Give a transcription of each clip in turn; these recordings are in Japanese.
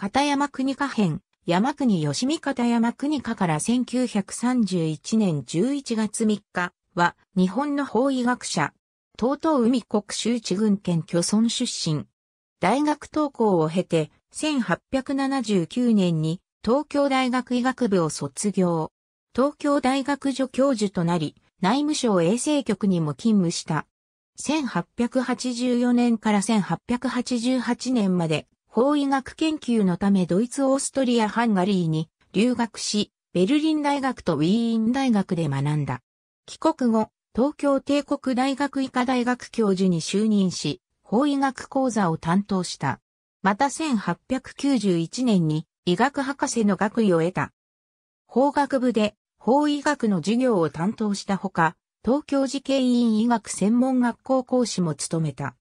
片山国家編、山国吉見片山国家から1931年11月3日は、日本の法医学者、東東海国州地軍県巨村出身。大学登校を経て、1879年に東京大学医学部を卒業。東京大学助教授となり、内務省衛生局にも勤務した。1884年から1888年まで法医学研究のためドイツ・オーストリア・ハンガリーに留学し、ベルリン大学とウィーン大学で学んだ。帰国後、東京帝国大学医科大学教授に就任し、法医学講座を担当した。また1891年に医学博士の学位を得た。法学部で法医学の授業を担当したほか、東京慈恵院医学専門学校講師も務めた。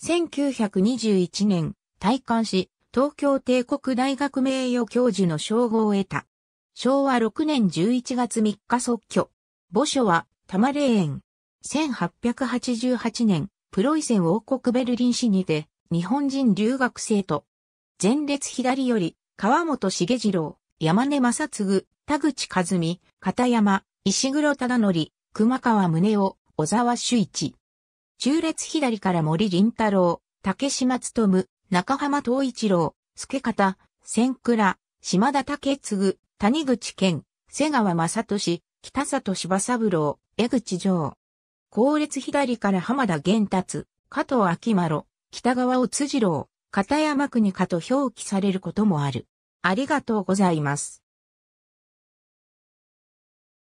1921年、退官し、東京帝国大学名誉教授の称号を得た。昭和6年11月3日即居。墓所は、玉霊園。1888年、プロイセン王国ベルリン市にて、日本人留学生と、前列左より、川本茂次郎、山根正嗣、田口和美、片山、石黒忠則、熊川宗男、小沢朱一。中列左から森林太郎、竹島努、中浜東一郎、助方、千倉、島田武次、谷口健、瀬川正俊、北里柴三郎、江口城。後列左から浜田玄達、加藤秋丸、北川尾辻郎、片山国かと表記されることもある。ありがとうございます。